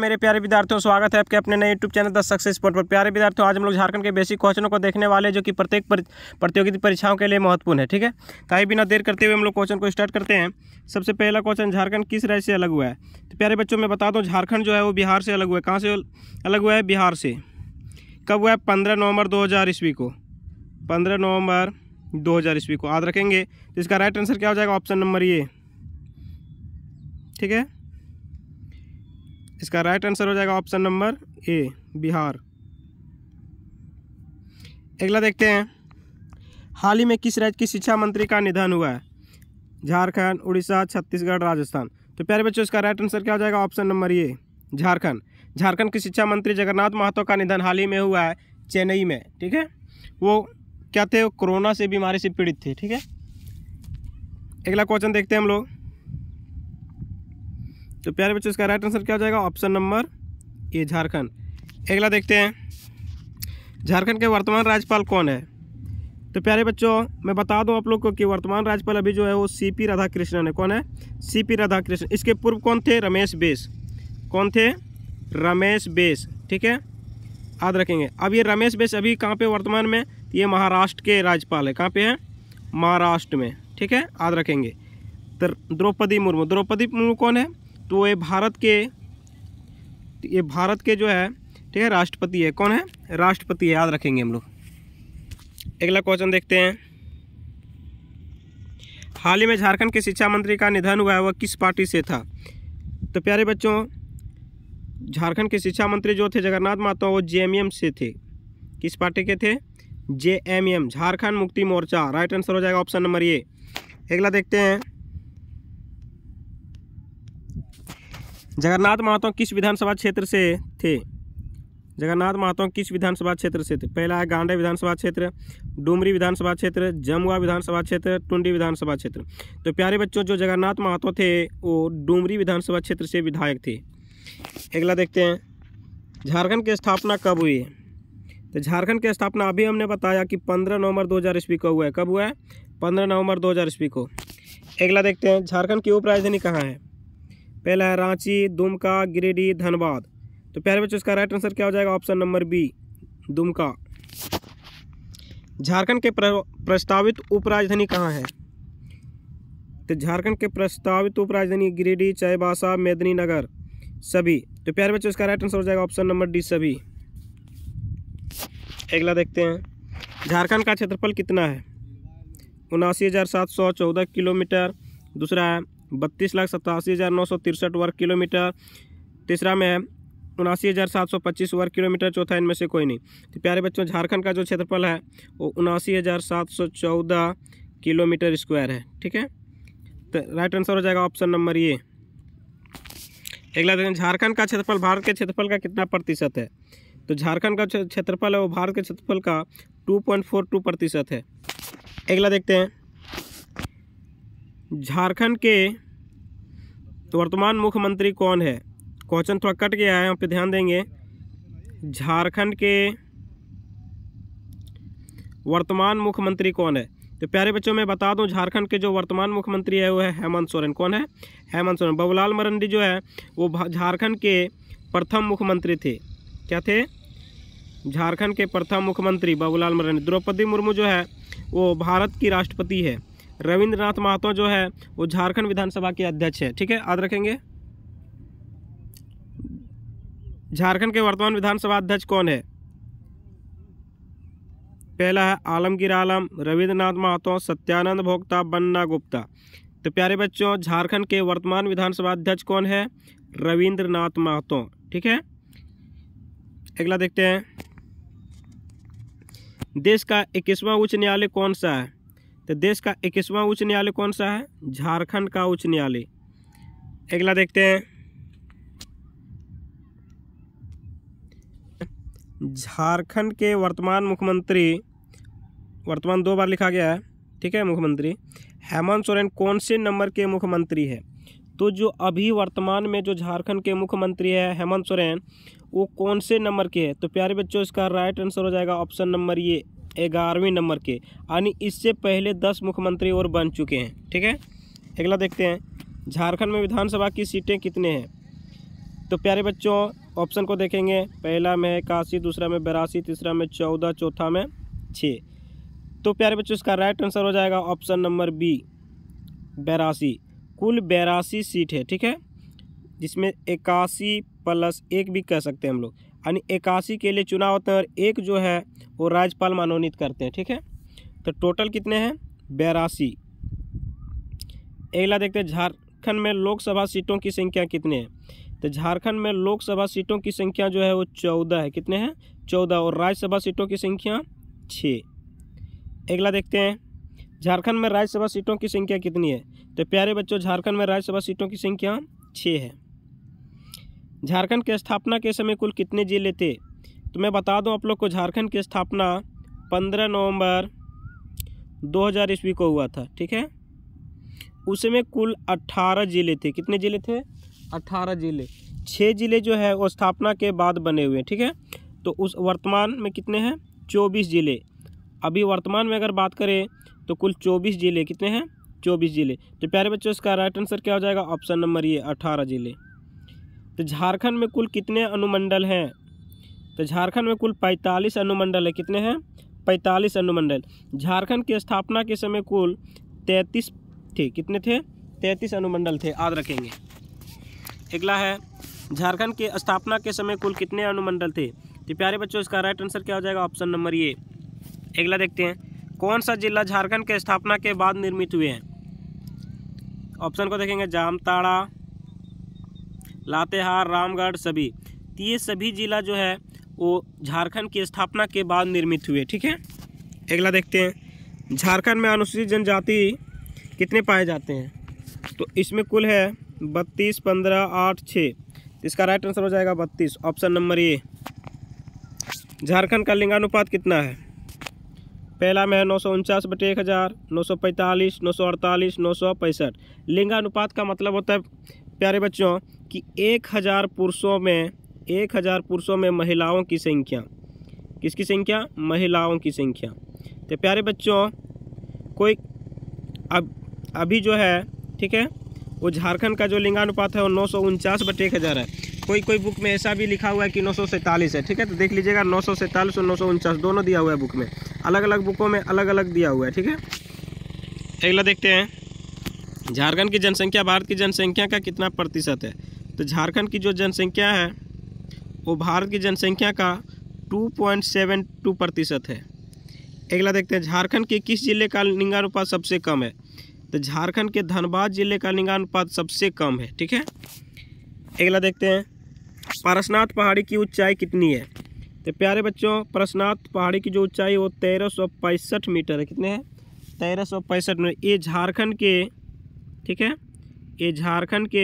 मेरे प्यारे विद्यार्थियों स्वागत है आपके अपने नए YouTube channel the success point पर प्यारे विद्यार्थियों आज हम लोग झारखंड के बेसिक क्वेश्चनों को देखने वाले हैं जो कि प्रत्येक प्रतियोगी परीक्षाओं के लिए महत्वपूर्ण है ठीक है ताकि बिना देर करते हुए हम लोग क्वेश्चन को स्टार्ट करते हैं सबसे पहला क्वेश्चन झारखंड किस राज्य से अलग हुआ है तो प्यारे बच्चों मैं बता दूँ झारखंड जो है वो बिहार से अलग हुआ है कहाँ से अलग हुआ है बिहार से कब हुआ है पंद्रह नवंबर दो ईस्वी को पंद्रह नवंबर दो ईस्वी को याद रखेंगे तो इसका राइट आंसर क्या हो जाएगा ऑप्शन नंबर ये ठीक है इसका राइट आंसर हो जाएगा ऑप्शन नंबर ए बिहार अगला देखते हैं हाल ही में किस राज्य के शिक्षा मंत्री का निधन हुआ है झारखंड उड़ीसा छत्तीसगढ़ राजस्थान तो प्यारे बच्चों इसका राइट आंसर क्या हो जाएगा ऑप्शन नंबर ये झारखंड झारखंड के शिक्षा मंत्री जगन्नाथ महतो का निधन हाल ही में हुआ है चेन्नई में ठीक है वो क्या थे कोरोना से बीमारी से पीड़ित थे ठीक है अगला क्वेश्चन देखते हैं हम लोग तो प्यारे बच्चों इसका राइट आंसर क्या हो जाएगा ऑप्शन नंबर ए झारखंड अगला देखते हैं झारखंड के वर्तमान राज्यपाल कौन है तो प्यारे बच्चों मैं बता दूं आप लोग को कि वर्तमान राज्यपाल अभी जो है वो सी पी राधा कृष्णन है कौन है सी पी राधा कृष्णन इसके पूर्व कौन थे रमेश बेस कौन थे रमेश बेस ठीक है याद रखेंगे अब ये रमेश बेस अभी कहाँ पे वर्तमान में ये महाराष्ट्र के राज्यपाल है कहाँ पे है महाराष्ट्र में ठीक है याद रखेंगे द्रौपदी मुर्मू द्रौपदी मुर्मू कौन है तो ये भारत के ये भारत के जो है ठीक है राष्ट्रपति है कौन है राष्ट्रपति है याद रखेंगे हम लोग अगला क्वेश्चन देखते हैं हाल ही में झारखंड के शिक्षा मंत्री का निधन हुआ है वह किस पार्टी से था तो प्यारे बच्चों झारखंड के शिक्षा मंत्री जो थे जगन्नाथ महतो वो जे से थे किस पार्टी के थे जे झारखंड मुक्ति मोर्चा राइट आंसर हो जाएगा ऑप्शन नंबर ये अगला देखते हैं जगन्नाथ महातो किस विधानसभा क्षेत्र से थे जगन्नाथ महातो किस विधानसभा क्षेत्र से थे पहला है गांडे विधानसभा क्षेत्र डुमरी विधानसभा क्षेत्र जमुआ विधानसभा क्षेत्र टुंडी विधानसभा क्षेत्र तो प्यारे बच्चों जो जगन्नाथ महातो थे वो डुमरी विधानसभा क्षेत्र से विधायक थे अगला देखते हैं झारखंड की स्थापना कब हुई है तो झारखंड की स्थापना अभी हमने बताया कि पंद्रह नवंबर हज़ार ईस्वी को हुआ है कब हुआ है पंद्रह नवंबर हज़ार ईस्वी को अगला देखते हैं झारखंड की उपराजधानी कहाँ है पहला है रांची दुमका गिरिडीह धनबाद तो पहले बच्चों इसका राइट आंसर क्या हो जाएगा option number B Dumka Jharkhand के प्रस्तावित उपराजधानी कहाँ है तो झारखंड के प्रस्तावित उपराजधानी गिरिडीह चाईबासा मेदनी नगर सभी तो प्यारे बच्चों इसका राइट आंसर हो जाएगा ऑप्शन नंबर डी सभी अगला देखते हैं झारखंड का क्षेत्रफल कितना है उनासी हज़ार सात सौ चौदह किलोमीटर दूसरा है बत्तीस लाख सतासी हज़ार नौ सौ तिरसठ वर्ग किलोमीटर तीसरा में है उनासी हज़ार सात सौ पच्चीस वर्ग किलोमीटर चौथा इनमें से कोई नहीं तो प्यारे बच्चों झारखंड का जो क्षेत्रफल है वो उनासी हज़ार सात सौ चौदह किलोमीटर स्क्वायर है ठीक है तो राइट आंसर हो जाएगा ऑप्शन नंबर ये अगला देखें झारखंड का क्षेत्रफल भारत के क्षेत्रफल का कितना प्रतिशत है तो झारखंड का क्षेत्रफल है वो भारत के क्षेत्रफल का टू पॉइंट फोर टू प्रतिशत है अगला देखते हैं झारखंड के तो वर्तमान मुख्यमंत्री कौन है क्वेश्चन थोड़ा कट गया है यहाँ पे ध्यान देंगे झारखंड के वर्तमान मुख्यमंत्री कौन है तो प्यारे बच्चों मैं बता दूं झारखंड के जो वर्तमान मुख्यमंत्री है वो है हेमंत सोरेन कौन है हेमंत सोरेन बाबूलाल मरंडी जो है वो झारखंड के प्रथम मुख्यमंत्री थे क्या थे झारखंड के प्रथम मुख्यमंत्री बाबूलाल मरंडी द्रौपदी मुर्मू जो है वो भारत की राष्ट्रपति है रविंद्रनाथ महातो जो है वो झारखंड विधानसभा के अध्यक्ष है ठीक है याद रखेंगे झारखंड के वर्तमान विधानसभा अध्यक्ष कौन है पहला है आलमगीर आलम रविंद्रनाथ महातो सत्यानंद भोक्ता बन्ना गुप्ता तो प्यारे बच्चों झारखंड के वर्तमान विधानसभा अध्यक्ष कौन है रविंद्रनाथ महतो ठीक है अगला देखते हैं देश का इक्कीसवां उच्च न्यायालय कौन सा है तो देश का इक्कीसवां उच्च न्यायालय कौन सा है झारखंड का उच्च न्यायालय अगला देखते हैं झारखंड के वर्तमान मुख्यमंत्री वर्तमान दो बार लिखा गया है ठीक है मुख्यमंत्री हेमंत सोरेन कौन से नंबर के मुख्यमंत्री है तो जो अभी वर्तमान में जो झारखंड के मुख्यमंत्री है हेमंत सोरेन वो कौन से नंबर के है तो प्यारे बच्चों इसका राइट आंसर हो जाएगा ऑप्शन नंबर ये ग्यारहवीं नंबर के यानी इससे पहले दस मुख्यमंत्री और बन चुके हैं ठीक है अगला देखते हैं झारखंड में विधानसभा की सीटें कितने हैं तो प्यारे बच्चों ऑप्शन को देखेंगे पहला में है इक्यासी दूसरा में बेरासी तीसरा में चौदह चौथा में छः तो प्यारे बच्चों इसका राइट आंसर हो जाएगा ऑप्शन नंबर बी बेरासी कुल बेरासी सीट है ठीक है जिसमें इक्यासी प्लस एक भी कह सकते हैं हम लोग यानी इक्यासी के लिए चुनाव होते हैं और एक जो है वो राज्यपाल मनोनीत करते हैं ठीक है तो टोटल कितने हैं बेरासी अगला देखते हैं झारखंड में लोकसभा सीटों की संख्या कितने हैं तो झारखंड में लोकसभा सीटों की संख्या जो है वो चौदह है कितने हैं चौदह और राज्यसभा सीटों की संख्या छः अगला देखते हैं झारखंड में राज्यसभा सीटों की संख्या कितनी है तो प्यारे बच्चों झारखंड में राज्यसभा सीटों की संख्या छः है झारखंड के स्थापना के समय कुल कितने जिले थे तो मैं बता दूं आप लोग को झारखंड की स्थापना 15 नवंबर 2000 हज़ार ईस्वी को हुआ था ठीक है उसमें कुल 18 जिले थे कितने जिले थे 18 जिले छः जिले जो है वो स्थापना के बाद बने हुए हैं ठीक है तो उस वर्तमान में कितने हैं चौबीस जिले अभी वर्तमान में अगर बात करें तो कुल चौबीस जिले कितने हैं चौबीस जिले तो प्यारे बच्चों इसका राइट आंसर क्या हो जाएगा ऑप्शन नंबर ये अठारह जिले तो झारखंड में कुल कितने अनुमंडल हैं तो झारखंड में कुल पैंतालीस अनुमंडल है कितने हैं पैंतालीस अनुमंडल झारखंड की स्थापना के समय कुल तैंतीस थे कितने थे तैंतीस अनुमंडल थे याद रखेंगे अगला है झारखंड की स्थापना के समय कुल कितने अनुमंडल थे तो प्यारे बच्चों इसका राइट आंसर क्या हो जाएगा ऑप्शन नंबर ये अगला देखते हैं कौन सा जिला झारखंड के स्थापना के बाद निर्मित हुए हैं ऑप्शन को देखेंगे जामताड़ा लातेहार रामगढ़ सभी तो ये सभी जिला जो है वो झारखंड की स्थापना के बाद निर्मित हुए ठीक है अगला देखते हैं झारखंड में अनुसूचित जनजाति कितने पाए जाते हैं तो इसमें कुल है बत्तीस पंद्रह आठ छः तो इसका राइट आंसर हो जाएगा बत्तीस ऑप्शन नंबर ए झारखंड का लिंगानुपात कितना है पहला में है नौ सौ उनचास बटे एक हज़ार नौ सौ पैंतालीस नौ सौ अड़तालीस नौ सौ पैंसठ लिंगानुपात का मतलब होता है प्यारे बच्चों कि एक हज़ार पुरुषों में एक हज़ार पुरुषों में महिलाओं की संख्या किसकी संख्या महिलाओं की संख्या तो प्यारे बच्चों कोई अब अभी जो है ठीक है वो झारखंड का जो लिंगानुपात है वो नौ सौ उनचास बटे एक हज़ार है कोई कोई बुक में ऐसा भी लिखा हुआ है कि नौ सौ सैंतालीस है ठीक है तो देख लीजिएगा नौ सौ सैंतालीस और नौ सौ उनचास दोनों दिया हुआ है बुक में अलग अलग बुकों में अलग अलग दिया हुआ है ठीक है अगला देखते हैं झारखंड की जनसंख्या भारत की जनसंख्या का कितना प्रतिशत है तो झारखंड की जो जनसंख्या है वो भारत की जनसंख्या का 2.72 प्रतिशत है अगला देखते हैं झारखंड के किस जिले का लिंगानुपात सबसे कम है तो झारखंड के धनबाद जिले का लिंगानुपात सबसे कम है ठीक है अगला देखते हैं पारसनाथ पहाड़ी की ऊंचाई कितनी है तो प्यारे बच्चों पारसनाथ पहाड़ी की जो ऊंचाई वो तेरह मीटर है कितने हैं तेरह मीटर ये झारखंड के ठीक है ये झारखंड के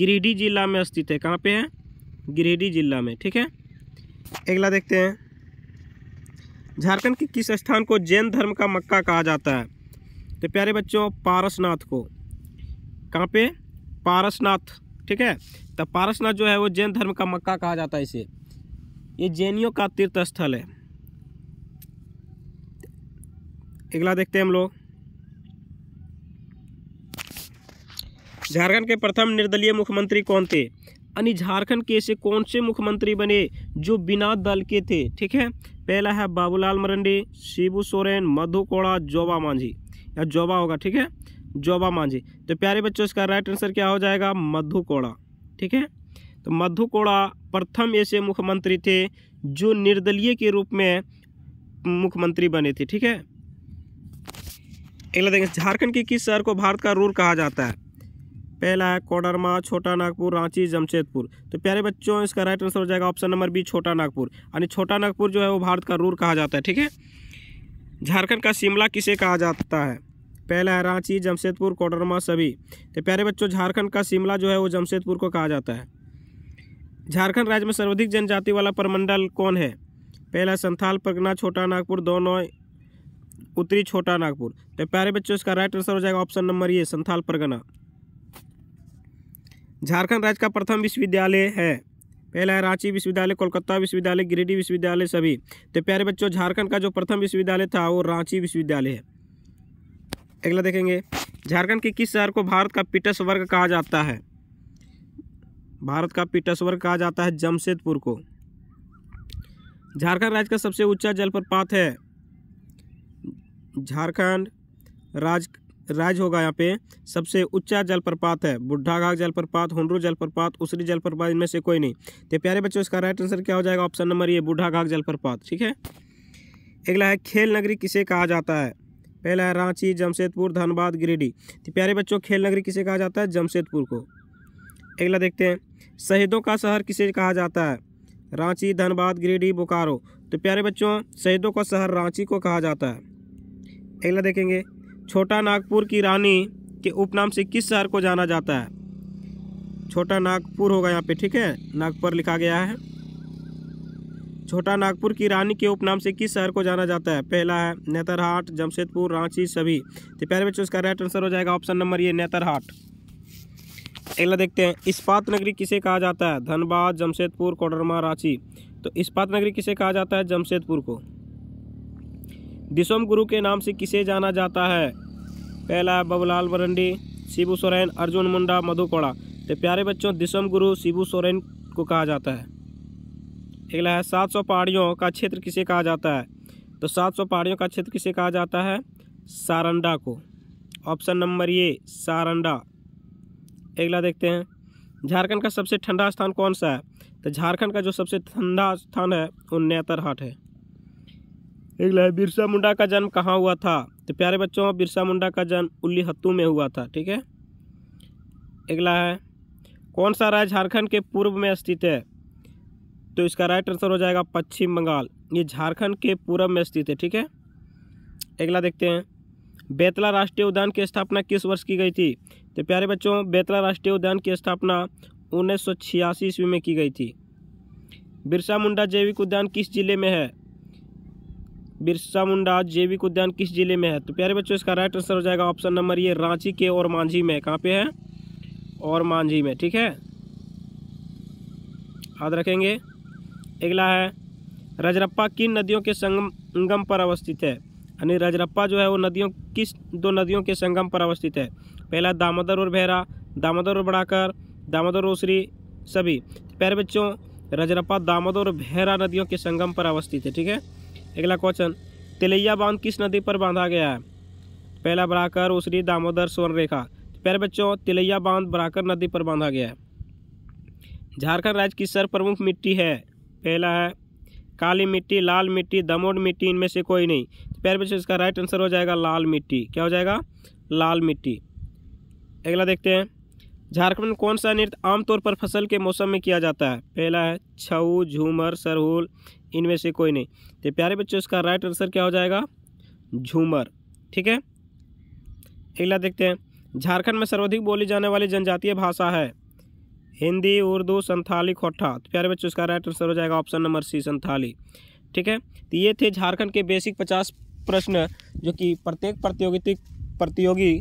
गिरिडीह जिला में स्थित है कहाँ पे है गिरिडीह जिला में ठीक है अगला देखते हैं झारखंड के किस स्थान को जैन धर्म का मक्का कहा जाता है तो प्यारे बच्चों पारसनाथ को कहाँ पे पारसनाथ ठीक है तो पारसनाथ जो है वो जैन धर्म का मक्का कहा जाता है इसे ये जैनियों का तीर्थ स्थल है अगला देखते हैं हम लोग झारखंड के प्रथम निर्दलीय मुख्यमंत्री कौन थे यानी झारखंड के ऐसे कौन से मुख्यमंत्री बने जो बिना दल के थे ठीक है पहला है बाबूलाल मरंडी शिबू सोरेन मधु कोड़ा जोबा मांझी या जोबा होगा ठीक है जोबा मांझी तो प्यारे बच्चों इसका राइट आंसर क्या हो जाएगा मधु कोड़ा ठीक है तो मधु कोड़ा प्रथम ऐसे मुख्यमंत्री थे जो निर्दलीय के रूप में मुख्यमंत्री बने थे ठीक है अगला देखें झारखंड के किस शहर को भारत का रूर कहा जाता है पहला है कोडरमा छोटा नागपुर रांची जमशेदपुर तो प्यारे बच्चों इसका राइट आंसर हो जाएगा ऑप्शन नंबर बी छोटा नागपुर यानी छोटा नागपुर जो है वो भारत का रूर कहा जाता है ठीक है झारखंड का शिमला किसे कहा जाता है पहला है रांची जमशेदपुर कोडरमा सभी तो प्यारे बच्चों झारखंड का शिमला जो है वो जमशेदपुर को कहा जाता है झारखंड राज्य में सर्वाधिक जनजाति वाला परमंडल कौन है पहला संथाल परगना छोटा नागपुर दोनों उत्तरी छोटा नागपुर तो प्यारे बच्चों इसका राइट आंसर हो जाएगा ऑप्शन नंबर ये संथाल परगना झारखंड राज्य का प्रथम विश्वविद्यालय है पहला है रांची विश्वविद्यालय कोलकाता विश्वविद्यालय गिरिडीह विश्वविद्यालय सभी तो प्यारे बच्चों झारखंड का जो प्रथम विश्वविद्यालय था वो रांची विश्वविद्यालय है अगला देखेंगे झारखंड के किस शहर को भारत का पीटस वर्ग कहा जाता है भारत का पीटस वर्ग कहा जाता है जमशेदपुर को झारखंड राज्य का सबसे ऊंचा जलप्रपात है झारखंड राज्य राज्य होगा यहाँ पे सबसे ऊंचा जलप्रपात है बुढ़ा घाघ जलप्रपात होंडरू जलप्रपात उसरी जलप्रपात इनमें से कोई नहीं तो प्यारे बच्चों इसका राइट आंसर क्या हो जाएगा ऑप्शन नंबर ये बुढ़ा घाघ जलप्रपात ठीक है अगला है खेल नगरी किसे कहा जाता है पहला है रांची जमशेदपुर धनबाद गिरिडीह तो प्यारे बच्चों खेल नगरी किसे कहा जाता है जमशेदपुर को अगला देखते हैं शहीदों का शहर किसे कहा जाता है रांची धनबाद गिरिडीह बोकारो तो प्यारे बच्चों शहीदों का शहर रांची को कहा जाता है अगला देखेंगे छोटा नागपुर की रानी के उपनाम से किस शहर को जाना जाता है छोटा नागपुर होगा यहाँ पे ठीक है नागपुर लिखा गया है छोटा नागपुर की रानी के उपनाम से किस शहर को जाना जाता है पहला है नेतरहाट जमशेदपुर रांची सभी तो प्यारे बच्चों इसका राइट आंसर हो जाएगा ऑप्शन नंबर ये नेतरहाट अगला देखते हैं इस्पात नगरी किसे कहा जाता है धनबाद जमशेदपुर कोडरमा रांची तो इस्पात नगरी किसे कहा जाता है जमशेदपुर को दिसोम गुरु के नाम से किसे जाना जाता है पहला बबलाल वरंडी शिबू सोरेन अर्जुन मुंडा मधु कोड़ा तो प्यारे बच्चों दिसम गुरु शिबू सोरेन को कहा जाता है अगला है सात सौ पहाड़ियों का क्षेत्र किसे कहा जाता है तो सात सौ पहाड़ियों का क्षेत्र किसे कहा जाता है सारंडा को ऑप्शन नंबर ये सारंडा अगला देखते हैं झारखंड का सबसे ठंडा स्थान कौन सा है तो झारखंड का जो सबसे ठंडा स्थान है वो नेतरहाट है बिरसा मुंडा का जन्म कहाँ हुआ था तो प्यारे बच्चों बिरसा मुंडा का जन्म उल्लीहत्तू में हुआ था ठीक है अगला है कौन सा राज्य झारखंड के पूर्व में स्थित है तो इसका राइट आंसर हो जाएगा पश्चिम बंगाल ये झारखंड के पूर्व में स्थित है ठीक है अगला देखते हैं बेतला राष्ट्रीय उद्यान की स्थापना किस वर्ष की गई थी तो प्यारे बच्चों बेतला राष्ट्रीय उद्यान की स्थापना उन्नीस ईस्वी में की गई थी बिरसा मुंडा जैविक उद्यान किस जिले में है बिरसा मुंडा जैविक उद्यान किस जिले में है तो प्यारे बच्चों इसका राइट आंसर हो जाएगा ऑप्शन नंबर ये रांची के और मांझी में कहाँ पे है और मांझी में ठीक है याद रखेंगे अगला है रजरप्पा किन नदियों के संगम पर अवस्थित है यानी रजरप्पा जो है वो नदियों किस दो नदियों के संगम पर अवस्थित है पहला दामोदर और भैरा दामोदर और बड़ाकर दामोदर ओसरी सभी प्यारे बच्चों रजरप्पा दामोदर और भैरा नदियों के संगम पर अवस्थित है ठीक है अगला क्वेश्चन तिलैया बांध किस नदी पर बांधा गया है पहला बराकर उसरी दामोदर स्वर्णरेखा प्यारे बच्चों तिलैया बांध बराकर नदी पर बांधा गया है झारखंड राज्य की सर प्रमुख मिट्टी है पहला है काली मिट्टी लाल मिट्टी दमोड़ मिट्टी इनमें से कोई नहीं प्यारे बच्चों इसका राइट आंसर हो जाएगा लाल मिट्टी क्या हो जाएगा लाल मिट्टी अगला देखते हैं झारखंड में कौन सा नृत्य आमतौर पर फसल के मौसम में किया जाता है पहला है छऊ झूमर सरहुल इनमें से कोई नहीं तो प्यारे बच्चों इसका राइट आंसर क्या हो जाएगा झूमर ठीक है अगला देखते हैं झारखंड में सर्वाधिक बोली जाने वाली जनजातीय भाषा है हिंदी उर्दू संथाली खोटा तो प्यारे बच्चों इसका राइट आंसर हो जाएगा ऑप्शन नंबर सी संथाली ठीक है तो ये थे झारखंड के बेसिक पचास प्रश्न जो कि प्रत्येक प्रतियोगिता प्रतियोगी